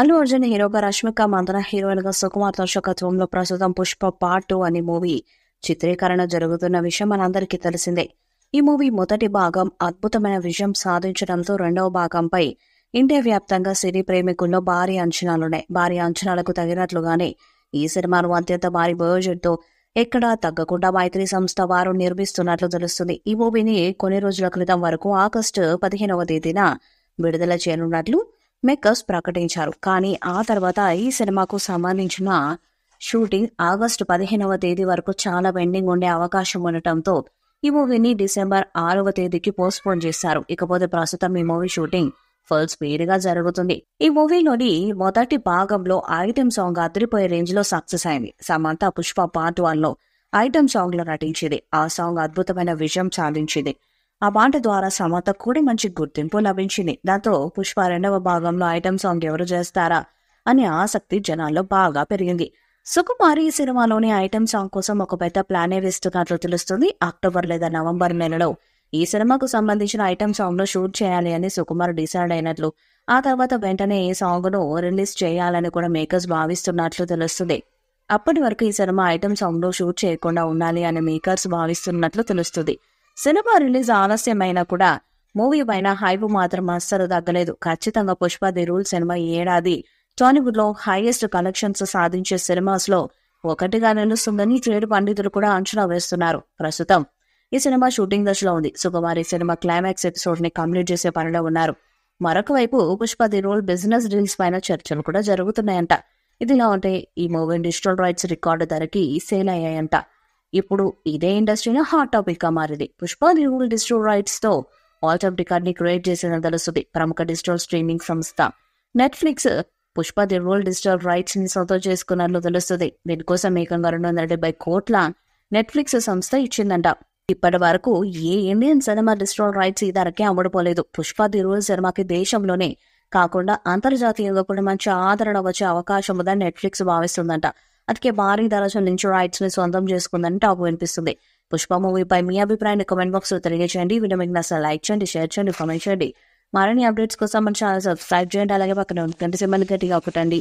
అల్లు అర్జున్ హీరోగా రష్మిక మంతన హీరోయిన్ గా సుకుమార్ దర్శకత్వంలో ప్రస్తుతం పుష్ప పార్ట్ టూ అనే మూవీ చిత్రీకరణ జరుగుతున్న విషయం మనందరికీ తెలిసిందే ఈ మూవీ మొదటి భాగం అద్భుతమైన విజయం సాధించడంతో రెండవ భాగంపై ఇండియా వ్యాప్తంగా సినీ ప్రేమికుల్లో భారీ అంచనాలున్నాయి భారీ అంచనాలకు తగినట్లుగానే ఈ సినిమాను అత్యంత భారీ బయోజెట్తో ఎక్కడా తగ్గకుండా మైత్రి సంస్థ వారు నిర్మిస్తున్నట్లు తెలుస్తుంది ఈ మూవీని కొన్ని రోజుల క్రితం వరకు ఆగస్టు పదిహేనవ తేదీన విడుదల చేయనున్నట్లు మేకర్స్ ప్రకటించారు కానీ ఆ తర్వాత ఈ సినిమాకు సంబంధించిన షూటింగ్ ఆగస్టు పదిహేనవ తేదీ వరకు చాలా పెండింగ్ ఉండే అవకాశం ఉండటంతో ఈ మూవీని డిసెంబర్ ఆరవ తేదీకి పోస్ట్పోన్ చేశారు ఇకపోతే ప్రస్తుతం ఈ మూవీ షూటింగ్ ఫుల్ స్పీడ్ గా జరుగుతుంది ఈ మూవీలోని మొదటి భాగంలో ఐటెం సాంగ్ అదిరిపోయే రేంజ్ లో సక్సెస్ అయింది సమంత పుష్ప పార్ట్ వన్ లో ఐటెం సాంగ్ లో నటించింది ఆ సాంగ్ అద్భుతమైన విజయం సాధించింది ఆ పాట ద్వారా సమతకు కూడి మంచి గుర్తింపు లభించింది దాంతో పుష్ప రెండవ భాగంలో ఐటమ్ సాంగ్ ఎవరు చేస్తారా అనే ఆసక్తి జనాల్లో బాగా పెరిగింది సుకుమారి సినిమాలోని ఐటమ్ సాంగ్ కోసం ఒక పెద్ద ప్లానే వేస్తున్నట్లు తెలుస్తుంది అక్టోబర్ లేదా నవంబర్ నెలలో ఈ సినిమాకు సంబంధించిన ఐటమ్ సాంగ్ ను షూట్ చేయాలి అని సుకుమార్ డిసైడ్ అయినట్లు ఆ తర్వాత వెంటనే ఈ సాంగ్ ను రిలీజ్ చేయాలని కూడా మేకర్స్ భావిస్తున్నట్లు తెలుస్తుంది అప్పటి వరకు ఈ సినిమా ఐటమ్ సాంగ్ ను షూట్ చేయకుండా ఉండాలి అని మేకర్స్ భావిస్తున్నట్లు తెలుస్తుంది సినిమా రిలీజ్ ఆలస్యమైనా కూడా మూవీ పైన హైప్ మాత్రం అస్సలు తగ్గలేదు ఖచ్చితంగా పుష్ప ది రూల్ సినిమా ఈ ఏడాది టాలీవుడ్ లో హైయెస్ట్ కలెక్షన్స్ సాధించే సినిమాస్ లో ఒకటిగా నిలుస్తుందని ట్రేడ్ పండితులు కూడా అంచనా వేస్తున్నారు ప్రస్తుతం ఈ సినిమా షూటింగ్ దశలో ఉంది సుకుమారి సినిమా క్లైమాక్స్ ఎపిసోడ్ ని కంప్లీట్ చేసే పనిలో ఉన్నారు మరొక వైపు Pushpa the rule business deals పైన చర్చలు కూడా జరుగుతున్నాయంట ఇదిలా ఉంటే ఈ మూవీ డిజిటల్ రైట్స్ రికార్డు ధరకి సేల్ అయ్యాయంట ఇప్పుడు ఇదే ఇండస్ట్రీలో హాట్ టాపిక్ గా మారింది పుష్ప దిగులు డిజిటల్ రైట్స్ తో వాట్సాప్ రికార్డ్ ని క్రియేట్ చేసిందని తెలుస్తుంది ప్రముఖ డిజిటల్ స్ట్రీమింగ్ సంస్థ Netflix Pushpa the rule digital rights ని సొంతం చేసుకున్నట్లు తెలుస్తుంది దీనికోసం ఏకంగా రెండు వందల డెబ్బై కోట్ల నెట్ఫ్లిక్స్ సంస్థ ఇచ్చిందంట ఇప్పటి వరకు ఏ ఇండియన్ సినిమా డిజిటల్ రైట్స్ ఈ ధరకే అమ్ముడుపోలేదు పుష్ప ది రూల్ సినిమాకి దేశంలోనే కాకుండా అంతర్జాతీయంగా కూడా మంచి ఆదరణ వచ్చే అవకాశం ఉందని నెట్ఫ్లిక్స్ భావిస్తుందంట అందుకే భారీ ధర నుంచి రైట్స్ ని సొంతం చేసుకుందని టాక్ వినిపిస్తుంది పుష్ప మూవీపై మీ అభిప్రాయాన్ని కమెంట్ బాక్స్ లో తెలియజేయండి వీడియో మీకు నచ్చిన లైక్ చేయండి షేర్ చేయండి కామెంట్ చేయండి మరిన్ని అప్డేట్స్ కోసం మన ఛానల్ సబ్స్క్రైబ్ చేయండి అలాగే పక్కన గంట సింబల్ గట్టిగా ఒకటండి